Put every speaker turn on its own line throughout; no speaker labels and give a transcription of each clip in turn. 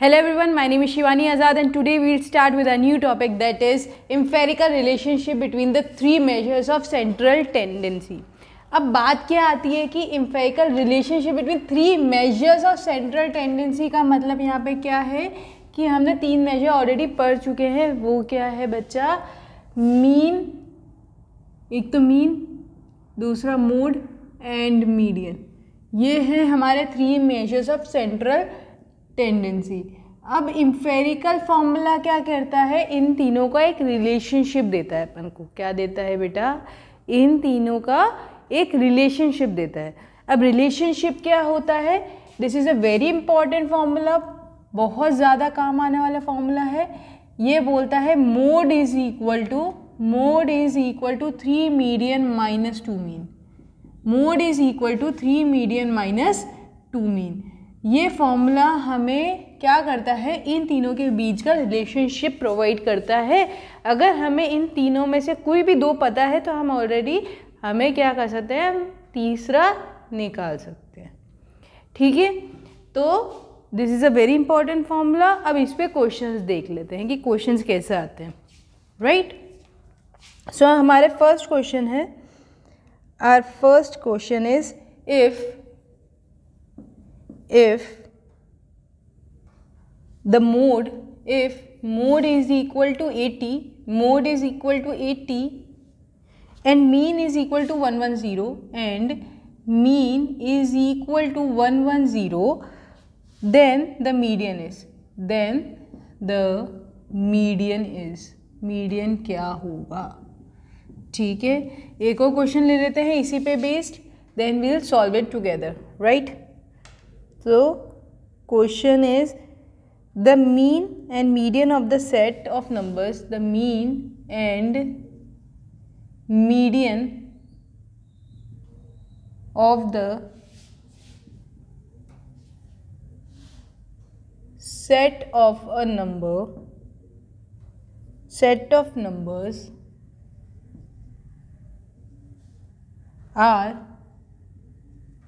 Hello everyone my name Shivani Azad and today will start with a new topic that is empirical relationship between the three measures of central tendency अब बात क्या आती है कि empirical relationship between three measures of central tendency का मतलब यहाँ पे क्या है कि हमने तीन मेजर ऑलरेडी पढ़ चुके हैं वो क्या है बच्चा मीन एक तो मीन दूसरा मूड एंड मीडियन ये है हमारे three measures of central tendency अब इम्फेरिकल फॉर्मूला क्या करता है इन तीनों का एक रिलेशनशिप देता है अपन को क्या देता है बेटा इन तीनों का एक रिलेशनशिप देता है अब रिलेशनशिप क्या होता है this is a very important formula बहुत ज़्यादा काम आने वाला फार्मूला है ये बोलता है mode is equal to mode is equal to three median minus two mean mode is equal to three median minus two mean ये फॉर्मूला हमें क्या करता है इन तीनों के बीच का रिलेशनशिप प्रोवाइड करता है अगर हमें इन तीनों में से कोई भी दो पता है तो हम ऑलरेडी हमें क्या कर सकते हैं हम तीसरा निकाल सकते हैं ठीक है तो this is a very important formula अब इस पर क्वेश्चन देख लेते हैं कि क्वेश्चन कैसे आते हैं राइट right? सो so, हमारे फर्स्ट क्वेश्चन है our first question is if if the mode if mode is equal to 80 mode is equal to 80 and mean is equal to 110 and mean is equal to 110 then the median is then the median is median kya hoga theek hai ek aur question le lete hain isi pe based then we'll solve it together right So question is the mean and median of the set of numbers, the mean and median of the set of a number, set of numbers are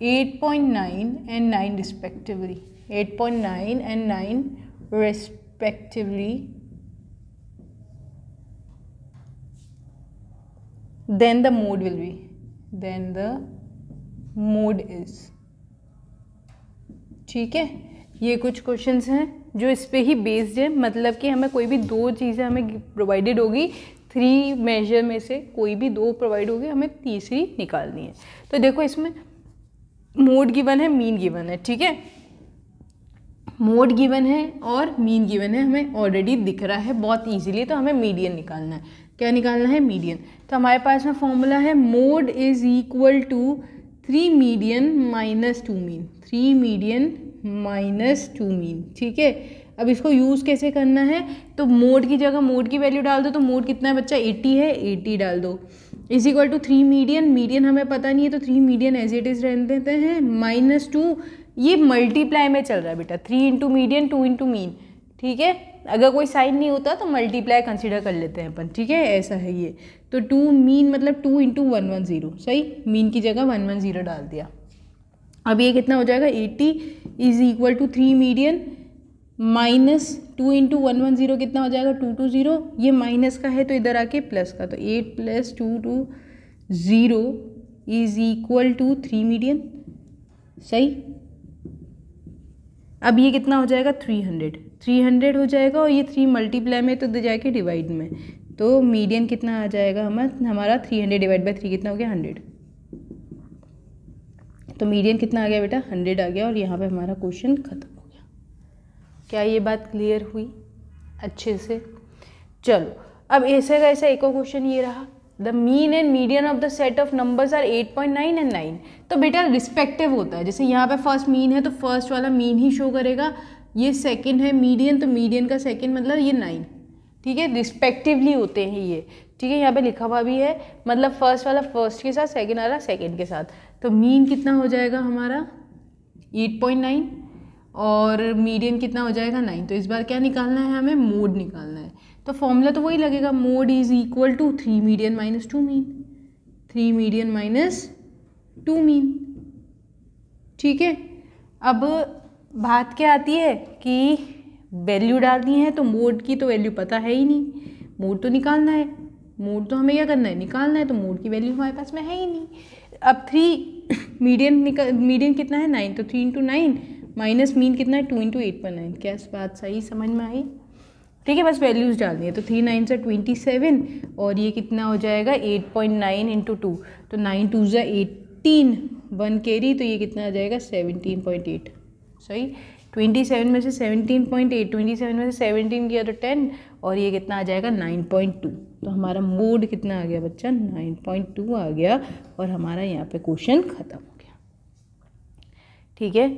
8.9 and 9 respectively 8.9 and 9 respectively then the mode will be then the mode is ठीक है ये कुछ questions हैं जो इस पर ही based है मतलब कि हमें कोई भी दो चीज़ें हमें प्रोवाइडेड होगी थ्री मेजर में से कोई भी दो प्रोवाइड होगी हमें तीसरी निकालनी है तो देखो इसमें मोड गिवन है मीन गिवन है ठीक है मोड गिवन है और मीन गिवन है हमें ऑलरेडी दिख रहा है बहुत ईजिली तो हमें मीडियन निकालना है क्या निकालना है मीडियन तो हमारे पास में फॉर्मूला है mode is equal to three median minus two mean three median minus two mean ठीक है अब इसको यूज़ कैसे करना है तो मोड की जगह मोड की वैल्यू डाल दो तो मोड कितना है बच्चा 80 है 80 डाल दो is equal to three median median हमें पता नहीं है तो three median as it is रहने देते हैं माइनस टू ये मल्टीप्लाई में चल रहा है बेटा three into median two into mean ठीक है अगर कोई साइन नहीं होता तो मल्टीप्लाई कंसिडर कर लेते हैं अपन ठीक है ऐसा है ये तो टू मीन मतलब two into one one zero सही मीन की जगह वन वन ज़ीरो डाल दिया अब ये कितना हो जाएगा eighty is equal to three median minus two into one one zero कितना हो जाएगा टू टू ज़ीरो ये माइनस का है तो इधर आके प्लस का तो eight plus two two zero is equal to three median सही अब ये कितना हो जाएगा थ्री हंड्रेड थ्री हंड्रेड हो जाएगा और ये थ्री मल्टीप्लाई में तो जाएगा डिवाइड में तो मीडियन कितना आ जाएगा हमारा हमारा three hundred divide by three कितना हो गया हंड्रेड तो मीडियन कितना आ गया बेटा हंड्रेड आ गया और यहाँ पे हमारा क्वेश्चन खत्म क्या ये बात क्लियर हुई अच्छे से चलो अब ऐसे का ऐसा एक और क्वेश्चन ये रहा the mean and median of the set of numbers are 8.9 and 9 तो बेटा रिस्पेक्टिव होता है जैसे यहाँ पे फर्स्ट मीन है तो फर्स्ट वाला मीन ही शो करेगा ये सेकेंड है मीडियन तो मीडियन का सेकेंड मतलब ये नाइन ठीक है रिस्पेक्टिवली होते हैं ये ठीक है यहाँ पे लिखा हुआ भी है मतलब फर्स्ट वाला फर्स्ट के साथ सेकेंड वाला सेकेंड के साथ तो मीन कितना हो जाएगा हमारा एट पॉइंट नाइन और मीडियन कितना हो जाएगा नाइन तो इस बार क्या निकालना है हमें मोड निकालना है तो फॉर्मूला तो वही लगेगा mode is equal to three median minus two mean three median minus two mean ठीक है अब बात क्या आती है कि वैल्यू डालनी है तो मोड की तो वैल्यू पता है ही नहीं मोड तो निकालना है मोड तो हमें क्या करना है निकालना है तो मोड की वैल्यू हमारे पास में है ही नहीं अब थ्री मीडियन निकल मीडियन कितना है नाइन तो three into nine minus mean कितना है टू इंटू एट पर नाइन क्या इस बात सही समझ में आई ठीक है बस वैल्यूज़ डालनी है तो थ्री नाइन सा ट्वेंटी सेवन और ये कितना हो जाएगा eight point nine into two तो नाइन टू ज़ा एटीन वन री तो ये कितना आ जाएगा सेवनटीन पॉइंट एट सही ट्वेंटी सेवन में से seventeen point eight twenty seven में से सेवनटीन किया तो टेन और ये कितना आ जाएगा नाइन पॉइंट टू तो हमारा मोड कितना आ गया बच्चा नाइन पॉइंट टू आ गया और हमारा यहाँ पे क्वेश्चन ख़त्म हो गया ठीक है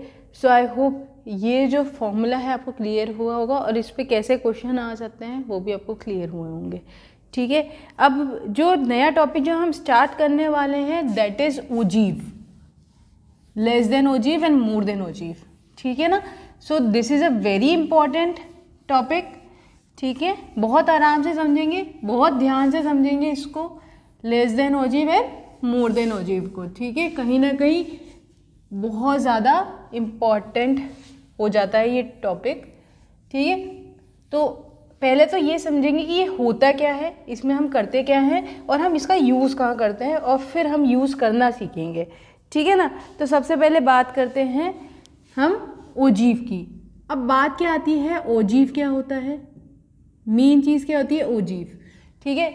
सो आई होप ये जो फॉर्मूला है आपको क्लियर हुआ होगा और इस पर कैसे क्वेश्चन आ जाते हैं वो भी आपको क्लियर हुए होंगे ठीक है अब जो नया टॉपिक जो हम स्टार्ट करने वाले हैं that is ogive less than ogive and more than ogive ठीक है ना so this is a very important topic ठीक है बहुत आराम से समझेंगे बहुत ध्यान से समझेंगे इसको less than ogive and more than ogive को ठीक है कहीं ना कहीं बहुत ज़्यादा इम्पॉर्टेंट हो जाता है ये टॉपिक ठीक है तो पहले तो ये समझेंगे कि ये होता क्या है इसमें हम करते क्या हैं और हम इसका यूज़ कहाँ करते हैं और फिर हम यूज़ करना सीखेंगे ठीक है ना तो सबसे पहले बात करते हैं हम ओजीव की अब बात क्या आती है ओजीव क्या होता है मेन चीज़ क्या होती है ओजीव ठीक है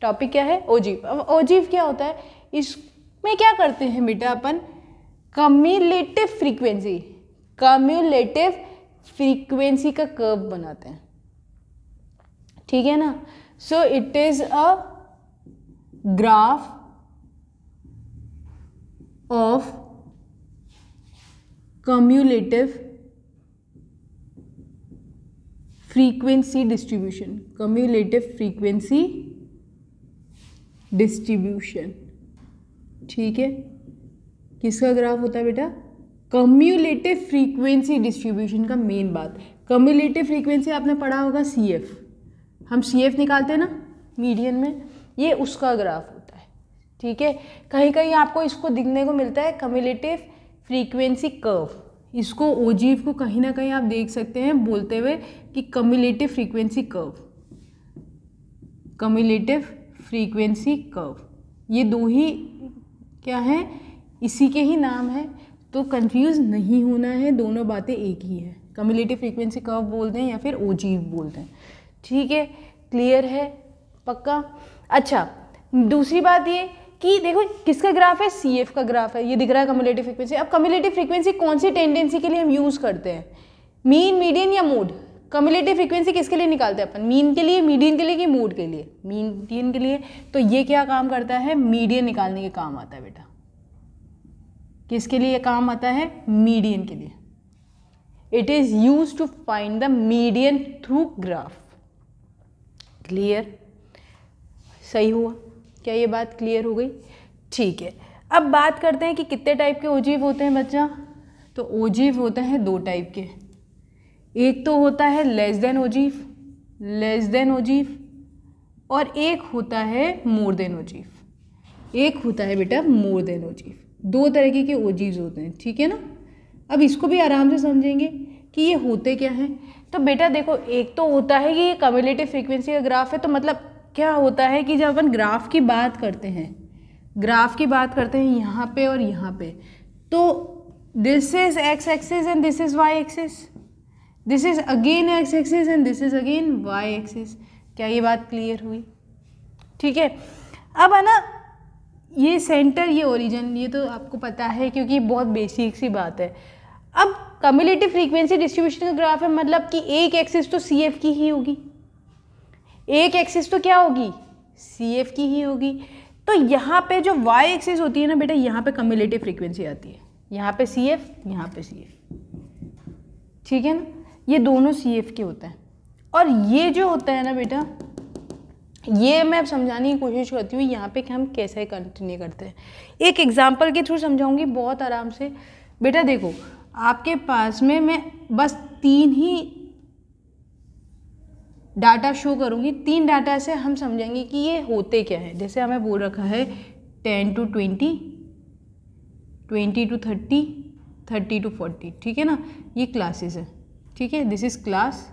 टॉपिक क्या है ओजीव अब ओजीव क्या होता है इसमें क्या करते हैं बेटा अपन कम्युलेटिव फ्रीक्वेंसी कम्युलेटिव फ्रीक्वेंसी का कर्व बनाते हैं ठीक है ना so it is a graph of cumulative frequency distribution cumulative frequency distribution ठीक है किसका ग्राफ होता है बेटा कम्यूलेटिव फ्रीक्वेंसी डिस्ट्रीब्यूशन का मेन बात कम्यूलेटिव फ्रीक्वेंसी आपने पढ़ा होगा सी एफ हम सी एफ निकालते हैं ना मीडियन में ये उसका ग्राफ होता है ठीक है कहीं कहीं आपको इसको दिखने को मिलता है कम्यूलेटिव फ्रीक्वेंसी कर्व इसको ओजीव को कहीं ना कहीं आप देख सकते हैं बोलते हुए कि cumulative frequency curve cumulative frequency curve ये दो ही क्या है इसी के ही नाम है तो कंफ्यूज नहीं होना है दोनों बातें एक ही है कम्युलेटिव फ्रीक्वेंसी कर्व बोलते हैं या फिर ओजीव बोलते हैं ठीक है क्लियर है पक्का अच्छा दूसरी बात ये कि देखो किसका ग्राफ है सी एफ का ग्राफ है ये दिख रहा है कम्युलेटिव फ्रीक्वेंसी अब कम्युलेटिव फ्रीक्वेंसी कौन सी टेंडेंसी के लिए हम यूज़ करते हैं मीन मीडियन या मूड कम्युलेटिव फ्रीक्वेंसी किसके लिए निकालते हैं अपन मीन के लिए मीडियन के लिए कि मूड के लिए मीडियन के लिए तो ये क्या काम करता है मीडियन निकालने के काम आता है बेटा किसके लिए काम आता है मीडियन के लिए it is use to find the median through graph clear सही हुआ क्या ये बात क्लियर हो गई ठीक है अब बात करते हैं कि कितने टाइप के ओजीव होते हैं बच्चा तो ओजीव होते हैं दो टाइप के एक तो होता है less than ogive less than ogive और एक होता है मोर देन ओजीव एक होता है बेटा मोर देन ओजीव दो तरीके के ओजीज होते हैं ठीक है ना अब इसको भी आराम से समझेंगे कि ये होते क्या हैं तो बेटा देखो एक तो होता है कि ये कम्युलेटिव फ्रीक्वेंसी का ग्राफ है तो मतलब क्या होता है कि जब अपन ग्राफ की बात करते हैं ग्राफ की बात करते हैं यहाँ पे और यहाँ पे तो this is x axis and this is y axis this is again x axis and this is again y axis क्या ये बात क्लियर हुई ठीक है अब है ना ये सेंटर ये ओरिजिन ये तो आपको पता है क्योंकि बहुत बेसिक सी बात है अब कम्युलेटिव फ्रीक्वेंसी डिस्ट्रीब्यूशन का ग्राफ है मतलब कि एक एक्सिस तो सी की ही होगी एक एक्सिस तो क्या होगी सी की ही होगी तो यहाँ पे जो वाई एक्सिस होती है ना बेटा यहाँ पे कम्युलेटिव फ्रीक्वेंसी आती है यहाँ पे सी एफ यहाँ पे सी एफ ठीक है ना ये दोनों सी एफ के होते हैं और ये जो होता है ना बेटा ये मैं समझाने की कोशिश करती हूँ यहाँ पे कि हम कैसे कंटिन्यू करते हैं एक एग्ज़ाम्पल के थ्रू समझाऊंगी बहुत आराम से बेटा देखो आपके पास में मैं बस तीन ही डाटा शो करूँगी तीन डाटा से हम समझेंगे कि ये होते क्या है जैसे हमें बोल रखा है ten to twenty twenty to thirty thirty to forty ठीक है ना ये क्लासेस है ठीक है this is class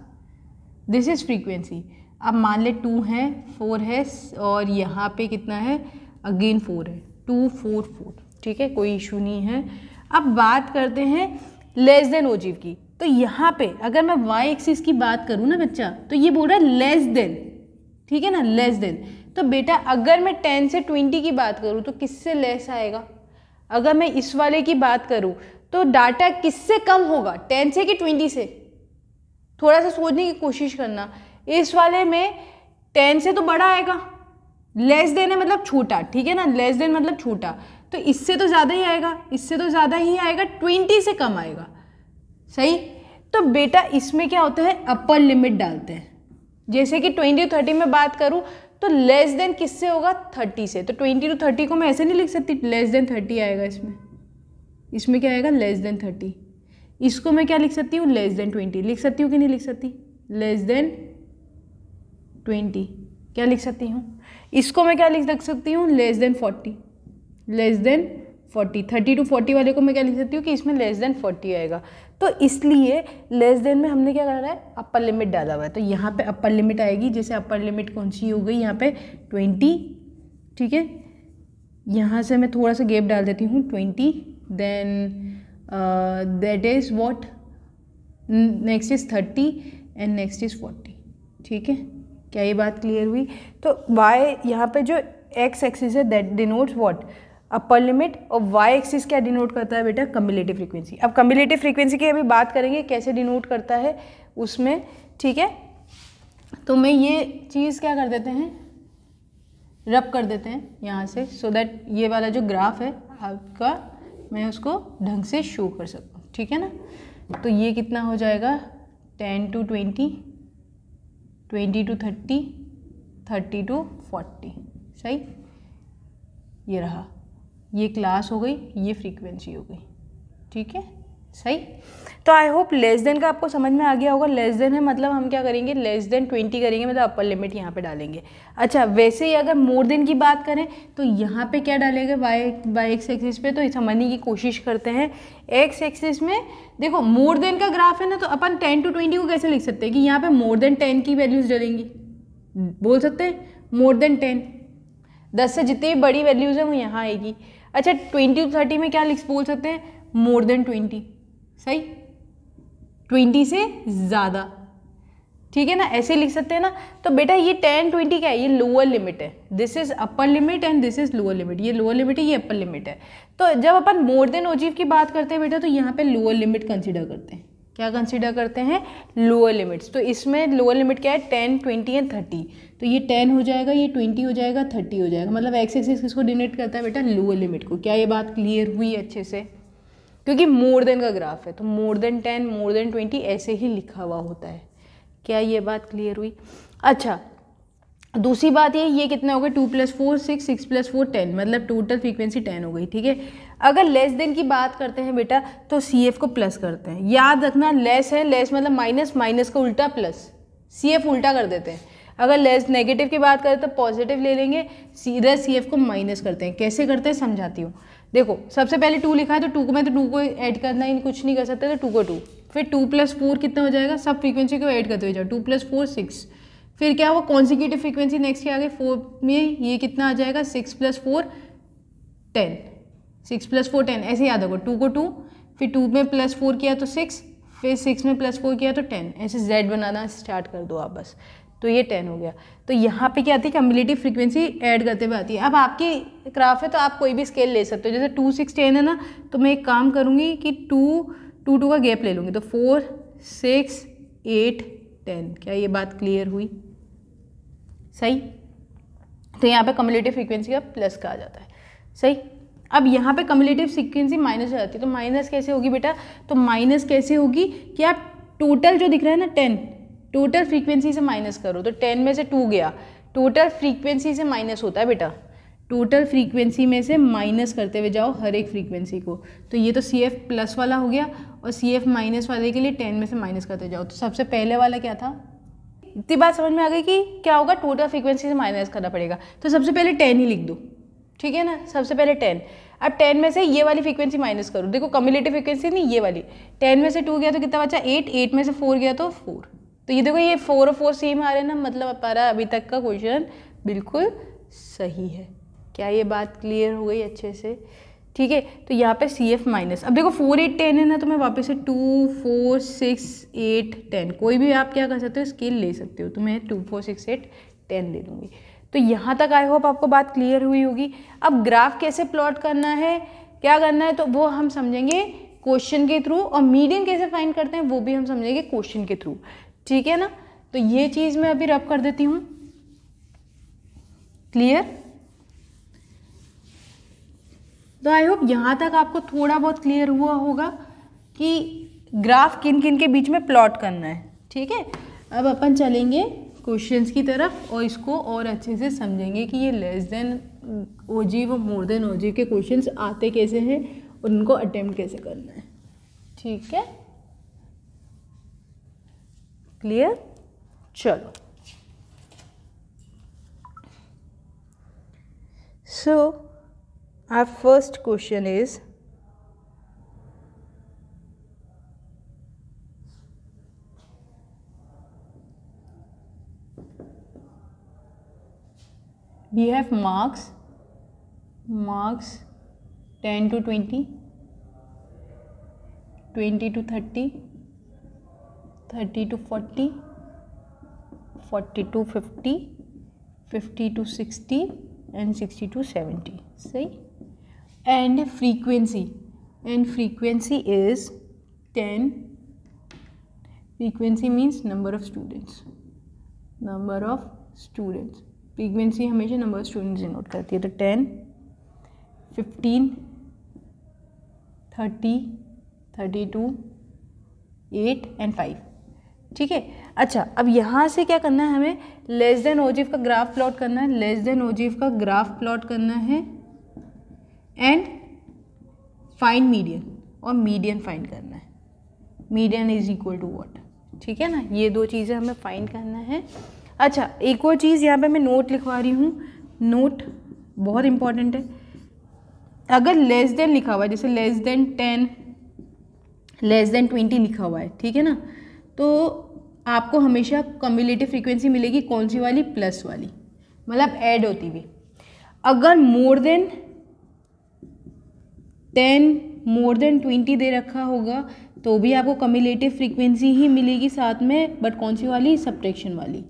this is frequency अब मान ले टू है फोर है और यहाँ पे कितना है अगेन फोर है टू फोर फोर ठीक है कोई इशू नहीं है अब बात करते हैं लेस देन ओजीव की तो यहाँ पे अगर मैं वाई एक्सिस की बात करूँ ना बच्चा तो ये बोल रहा है लेस देन ठीक है ना लेस देन तो बेटा अगर मैं टेन से ट्वेंटी की बात करूँ तो किससे लेस आएगा अगर मैं इस वाले की बात करूँ तो डाटा किससे कम होगा टेन से कि ट्वेंटी से थोड़ा सा सोचने की कोशिश करना इस वाले में टेन से तो बड़ा आएगा लेस देन है मतलब छोटा ठीक है ना लेस देन मतलब छोटा तो इससे तो ज़्यादा ही आएगा इससे तो ज़्यादा ही आएगा ट्वेंटी से कम आएगा सही तो बेटा इसमें क्या होता है अपर लिमिट डालते हैं जैसे कि ट्वेंटी थर्टी में बात करूँ तो लेस देन किससे होगा थर्टी से तो ट्वेंटी टू थर्टी को मैं ऐसे नहीं लिख सकती लेस देन थर्टी आएगा इसमें इसमें क्या आएगा लेस देन थर्टी इसको मैं क्या लिख सकती हूँ लेस देन ट्वेंटी लिख सकती हूँ कि नहीं लिख सकती लेस देन ट्वेंटी क्या लिख सकती हूँ इसको मैं क्या लिख रख सकती हूँ less than forty less than forty thirty to forty वाले को मैं क्या लिख सकती हूँ कि इसमें लेस देन फोर्टी आएगा तो इसलिए लेस देन में हमने क्या करा है अपर लिमिट डाला हुआ है तो यहाँ पे अपर लिमिट आएगी जैसे अपर लिमिट कौन सी हो गई यहाँ पे ट्वेंटी ठीक है यहाँ से मैं थोड़ा सा गेप डाल देती हूँ twenty then that is what next is thirty and next is forty ठीक है क्या ये बात क्लियर हुई तो वाई यहाँ पे जो एक्स एक्सिस है that denotes what upper limit और वाई एक्सिस क्या डिनोट करता है बेटा कम्बिलेटिव फ्रीक्वेंसी अब कम्बिलेटिव फ्रीक्वेंसी की अभी बात करेंगे कैसे डिनोट करता है उसमें ठीक है तो मैं ये चीज़ क्या कर देते हैं रब कर देते हैं यहाँ से सो so दैट ये वाला जो ग्राफ है आपका मैं उसको ढंग से शो कर सकूँ ठीक है ना तो ये कितना हो जाएगा ten to twenty twenty to thirty thirty to forty सही ये रहा ये क्लास हो गई ये फ्रीक्वेंसी हो गई ठीक है सही तो आई होप लेस देन का आपको समझ में आ गया होगा लेस देन है मतलब हम क्या करेंगे लेस देन ट्वेंटी करेंगे मतलब अपर लिमिट यहाँ पे डालेंगे अच्छा वैसे ही अगर मोर देन की बात करें तो यहाँ पे क्या डालेंगे बाई बाई एक्स एक्सिस पे तो समझने की कोशिश करते हैं एक्स एक्सिस में देखो मोर देन का ग्राफ है ना तो अपन टेन टू ट्वेंटी को कैसे लिख सकते हैं कि यहाँ पर मोर देन टेन की वैल्यूज़ डलेंगी बोल सकते हैं मोर देन टेन दस से जितनी भी बड़ी वैल्यूज़ हैं वो यहाँ आएगी अच्छा ट्वेंटी टू थर्टी में क्या लिख बोल सकते हैं मोर देन ट्वेंटी सही ट्वेंटी से ज़्यादा ठीक है ना ऐसे लिख सकते हैं ना तो बेटा ये टेन ट्वेंटी क्या है ये लोअर लिमिट है this is upper limit and this is lower limit ये लोअर लिमिट है ये अपर लिमिट है तो जब अपन मोर देन ओजीव की बात करते हैं बेटा तो यहाँ पे लोअर लिमिट कंसिडर करते हैं क्या कंसिडर करते हैं लोअर लिमिट्स तो इसमें लोअर लिमिट क्या है टेन ट्वेंटी एंड थर्टी तो ये टेन हो जाएगा ये ट्वेंटी हो जाएगा थर्टी हो जाएगा मतलब एक्स एक्सिस किसको डिनेट करता है बेटा लोअर लिमिट को क्या ये बात क्लियर हुई अच्छे से क्योंकि मोर देन का ग्राफ है तो more than ten more than twenty ऐसे ही लिखा हुआ होता है क्या ये बात क्लियर हुई अच्छा दूसरी बात ये ये कितने हो गए two plus four six six plus four ten मतलब टोटल फ्रीक्वेंसी टेन हो गई ठीक है अगर लेस देन की बात करते हैं बेटा तो सी एफ को प्लस करते हैं याद रखना लेस है लेस मतलब माइनस माइनस का उल्टा प्लस सी एफ उल्टा कर देते हैं अगर लेस नेगेटिव की बात करें तो पॉजिटिव ले लेंगे सीधा सी एफ को माइनस करते हैं कैसे करते हैं समझाती हूँ देखो सबसे पहले टू लिखा है तो टू को मैं तो टू को ऐड करना ही कुछ नहीं कर सकते तो टू को टू फिर टू प्लस फोर कितना हो जाएगा सब फ्रीक्वेंसी को ऐड करते हुए जाओ टू प्लस फोर सिक्स फिर क्या हुआ कॉन्सिक्यूटिव फ्रीक्वेंसी नेक्स्ट के आगे फोर में ये कितना आ जाएगा six plus four ten six plus four ten ऐसे याद होगा टू को टू फिर टू में प्लस फोर किया तो सिक्स फिर सिक्स में प्लस फोर किया तो टेन ऐसे जेड बनाना स्टार्ट कर दो आप बस तो ये टेन हो गया तो यहाँ पे क्या आती है कम्बिलिटी फ्रीक्वेंसी ऐड करते हुए आती है अब आपकी क्राफ्ट है तो आप कोई भी स्केल ले सकते हो जैसे टू सिक्स टेन है ना तो मैं एक काम करूँगी कि टू टू टू का गैप ले लूँगी तो फोर सिक्स एट टेन क्या ये बात क्लियर हुई सही तो यहाँ पे कम्युलेटिव फ्रीक्वेंसी का प्लस का आ जाता है सही अब यहाँ पे कम्युलेटिव फ्रीक्वेंसी माइनस हो जाती है तो माइनस कैसे होगी बेटा तो माइनस कैसे होगी कि आप टोटल जो दिख रहा है ना टेन टोटल फ्रीक्वेंसी से माइनस करो तो टेन में से टू गया टोटल फ्रीक्वेंसी से माइनस होता है बेटा टोटल फ्रीक्वेंसी में से माइनस करते हुए जाओ हर एक फ्रीक्वेंसी को तो ये तो सी एफ प्लस वाला हो गया और सी एफ माइनस वाले के लिए टेन में से माइनस करते जाओ तो सबसे पहले वाला क्या था इतनी बात समझ में आ गई कि क्या होगा टोटल फ्रीक्वेंसी से माइनस करना पड़ेगा तो सबसे पहले टेन ही लिख दो ठीक है ना सबसे पहले टेन अब टेन में से ये वाली फ्रीक्वेंसी माइनस करो देखो कम्युलेटिव फ्रीक्वेंसी नहीं ये वाली टेन में से टू गया तो कितना बचा एट एट में से फोर गया तो फोर तो ये देखो ये फोर और फोर सेम आ रहे हैं ना मतलब हमारा अभी तक का क्वेश्चन बिल्कुल सही है क्या ये बात क्लियर हो गई अच्छे से ठीक है तो यहाँ पे सी एफ माइनस अब देखो फोर एट टेन है ना तो मैं वापस से two four six eight ten कोई भी आप क्या कर सकते हो स्केल ले सकते हो तो मैं two four six eight ten ले लूँगी तो यहाँ तक आई होप आपको बात क्लियर हुई होगी अब ग्राफ कैसे प्लॉट करना है क्या करना है तो वो हम समझेंगे क्वेश्चन के थ्रू और मीडियम कैसे फाइंड करते हैं वो भी हम समझेंगे क्वेश्चन के थ्रू ठीक है ना तो ये चीज़ मैं अभी रब कर देती हूँ क्लियर तो आई होप यहां तक आपको थोड़ा बहुत क्लियर हुआ होगा कि ग्राफ किन किन के बीच में प्लॉट करना है ठीक है अब अपन चलेंगे क्वेश्चंस की तरफ और इसको और अच्छे से समझेंगे कि ये लेस देन ओ जी व मोर देन ओ जी के क्वेश्चंस आते कैसे हैं उनको अटेम्प्ट कैसे करना है ठीक है Clear. चलो so our first question is we have marks marks 10 to 20 20 to 30 30 to 40, 40 to 50, 50 to 60 and 60 to 70. See? And frequency. And frequency is 10. Frequency means number of students. Number of students. Frequency hamesha number of students denote karti hai. 10, 15, 30, 32, 8 and 5. ठीक है अच्छा अब यहाँ से क्या करना है हमें लेस देन ओजीव का ग्राफ प्लॉट करना है लेस देन ओजीव का ग्राफ प्लॉट करना है एंड फाइन मीडियन और मीडियन फाइंड करना है median is equal to what ठीक है ना ये दो चीज़ें हमें फाइंड करना है अच्छा एक और चीज़ यहाँ पे मैं नोट लिखवा रही हूँ नोट बहुत इंपॉर्टेंट है अगर लेस देन लिखा हुआ है जैसे less than ten less than twenty लिखा हुआ है ठीक है ना तो आपको हमेशा कम्युलेटिव फ्रीक्वेंसी मिलेगी कौन सी वाली प्लस वाली मतलब ऐड होती हुई अगर more than ten more than twenty दे रखा होगा तो भी आपको कम्युलेटिव फ्रीक्वेंसी ही मिलेगी साथ में बट कौन सी वाली सब्ट्रैक्शन वाली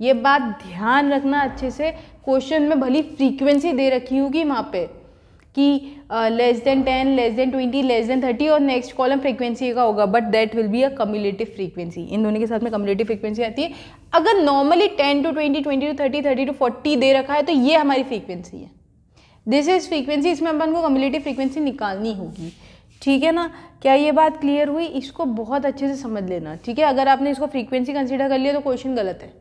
ये बात ध्यान रखना अच्छे से क्वेश्चन में भली फ्रीक्वेंसी दे रखी होगी वहाँ पे कि less than ten less than twenty less than thirty और नेक्स्ट कॉलम फ्रीक्वेंसी का होगा but that will be a cumulative frequency इन दोनों के साथ में कम्युलेटिव फ्रीक्वेंसी आती है अगर normally ten to twenty twenty to thirty thirty to forty दे रखा है तो ये हमारी फ्रीक्वेंसी है दिस इज फ्रीक्वेंसी इसमें अपन को कम्युलेटिव फ्रीक्वेंसी निकालनी होगी ठीक है ना क्या ये बात क्लियर हुई इसको बहुत अच्छे से समझ लेना ठीक है अगर आपने इसको फ्रीक्वेंसी कंसिडर कर लिया तो क्वेश्चन गलत है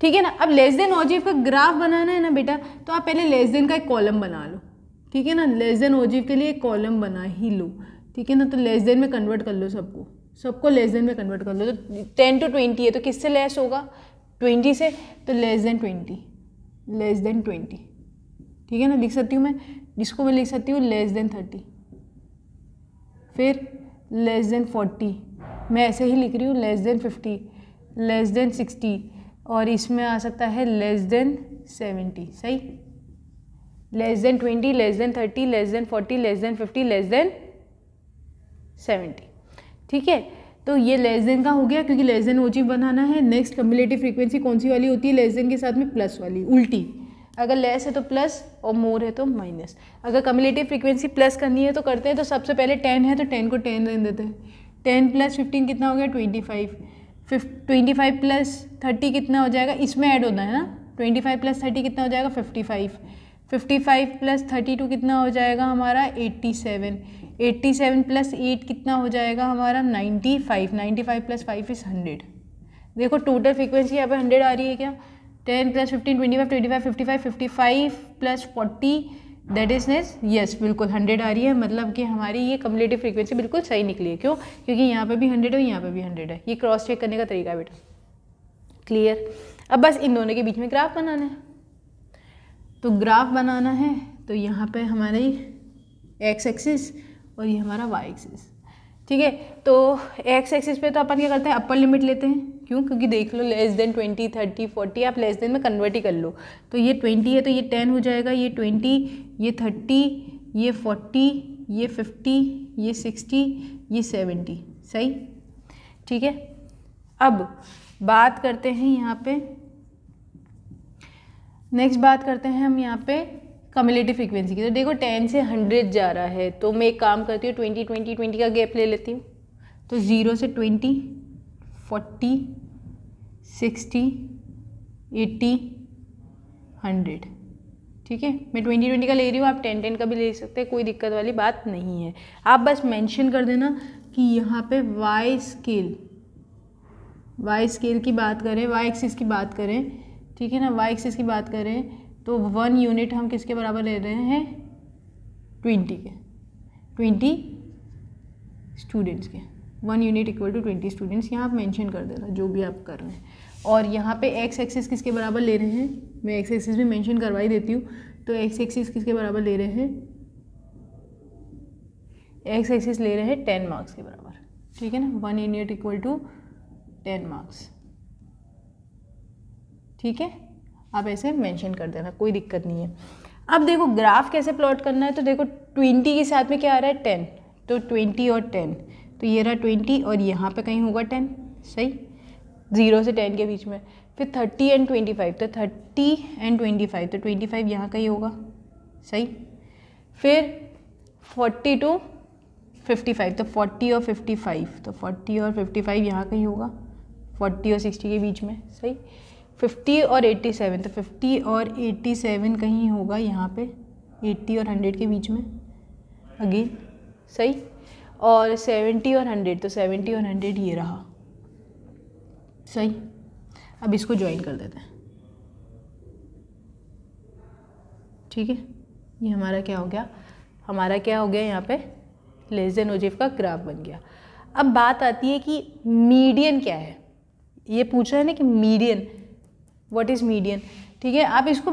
ठीक है ना अब लेस देन ऑजीव का ग्राफ बनाना है ना बेटा तो आप पहले लेस देन का एक कॉलम बना लो ठीक है ना लेस देन ओजीव के लिए एक कॉलम बना ही लो ठीक है ना तो लेस देन में कन्वर्ट कर लो सबको सबको लेस देन में कन्वर्ट कर लो तो टेन टू ट्वेंटी है तो किससे लेस होगा ट्वेंटी से तो less than twenty less than twenty ठीक है ना लिख सकती हूँ मैं जिसको मैं लिख सकती हूँ लेस देन थर्टी फिर लेस देन फोर्टी मैं ऐसे ही लिख रही हूँ less than fifty less than sixty और इसमें आ सकता है लेस देन सेवेंटी सही less than twenty less than thirty less than forty less than fifty less than seventy ठीक है तो ये लेस देन का हो गया क्योंकि लेस देन वो चीज़ बनाना है नेक्स्ट कम्युलेटिव फ्रीक्वेंसी कौन सी वाली होती है लेस देन के साथ में प्लस वाली उल्टी अगर लेस है तो प्लस और मोर है तो माइनस अगर कम्युलेटिव फ्रीक्वेंसी प्लस करनी है तो करते हैं तो सबसे पहले टेन है तो टेन को टेन देन देते हैं टेन प्लस फिफ्टीन कितना हो गया ट्वेंटी फाइव फिफ ट्वेंटी फाइव प्लस थर्टी कितना हो जाएगा इसमें ऐड होना है ना ट्वेंटी फाइव प्लस थर्टी कितना हो जाएगा fifty five fifty five plus thirty two कितना हो जाएगा हमारा eighty seven eighty seven plus eight कितना हो जाएगा हमारा ninety five ninety five plus five is hundred देखो टोटल फ्रीक्वेंसी यहाँ पे हंड्रेड आ रही है क्या ten plus fifteen twenty five twenty five fifty five fifty five plus forty that is नेस यस बिल्कुल हंड्रेड आ रही है मतलब कि हमारी ये कम्युलेटिव फ्रीक्वेंसी बिल्कुल सही निकली है क्यों क्योंकि यहाँ पर भी हंड्रेड है यहाँ पर भी हंड्रेड है ये क्रॉस चेक करने का तरीका है बेटा क्लियर अब बस इन दोनों के बीच में ग्राफ बनाना है तो ग्राफ बनाना है तो यहाँ पे हमारी एक्स एक्सिस और ये हमारा वाई एक्सिस ठीक है तो एक्स एक्सिस पे तो अपन क्या करते हैं अपर लिमिट लेते हैं क्यों क्योंकि देख लो less than twenty thirty forty आप लेस देन में कन्वर्ट ही कर लो तो ये ट्वेंटी है तो ये टेन हो जाएगा ये ट्वेंटी ये थर्टी ये फोर्टी ये फिफ्टी ये सिक्सटी ये सेवेंटी सही ठीक है अब बात करते हैं यहाँ पे नेक्स्ट बात करते हैं हम यहाँ पे कम्युलेटिव फ्रीक्वेंसी की तो देखो टेन से हंड्रेड जा रहा है तो मैं एक काम करती हूँ ट्वेंटी ट्वेंटी ट्वेंटी का गैप ले लेती हूँ तो ज़ीरो से twenty forty sixty eighty hundred ठीक है मैं ट्वेंटी ट्वेंटी का ले रही हूँ आप टेन टेन का भी ले सकते हैं कोई दिक्कत वाली बात नहीं है आप बस मेंशन कर देना कि यहाँ पे वाई स्केल वाई स्केल की बात करें वाई एक्सिस की बात करें ठीक है ना वाई एक्सिस की बात करें तो वन यूनिट हम किसके बराबर ले रहे हैं ट्वेंटी के ट्वेंटी स्टूडेंट्स के one unit equal to twenty students यहाँ आप मैंशन कर देना जो भी आप कर रहे हैं और यहाँ पे एक्स एक्सिस किसके बराबर ले रहे हैं मैं एक्स एक्सिस भी मैंशन करवा ही देती हूँ तो एक्स एक्सिस किसके बराबर ले रहे हैं एक्स एक्सिस ले रहे हैं टेन मार्क्स के बराबर ठीक है ना one unit equal to ten marks ठीक है आप ऐसे मेंशन कर देना कोई दिक्कत नहीं है अब देखो ग्राफ कैसे प्लॉट करना है तो देखो ट्वेंटी के साथ में क्या आ रहा है टेन तो ट्वेंटी और टेन तो ये रहा ट्वेंटी और यहाँ पर कहीं होगा टेन सही ज़ीरो से टेन के बीच में फिर थर्टी एंड ट्वेंटी फाइव तो थर्टी एंड ट्वेंटी फाइव तो ट्वेंटी फाइव यहाँ का ही होगा सही फिर फोर्टी टू फिफ्टी फाइव तो फोर्टी और फिफ्टी फाइव तो फोर्टी और फिफ्टी फाइव यहाँ का ही होगा फोर्टी और सिक्सटी के बीच में सही फिफ्टी और एट्टी सेवन तो फिफ्टी और एट्टी सेवन कहीं होगा यहाँ पे एट्टी और हंड्रेड के बीच में अगेन सही और सेवेंटी और हंड्रेड तो सेवेंटी और हंड्रेड ये रहा सही अब इसको ज्वाइन कर देते हैं ठीक है ये हमारा क्या हो गया हमारा क्या हो गया यहाँ पे लेस देन ओजेफ का ग्राफ बन गया अब बात आती है कि मीडियन क्या है ये पूछा है ना कि मीडियन वट इज़ मीडियन ठीक है आप इसको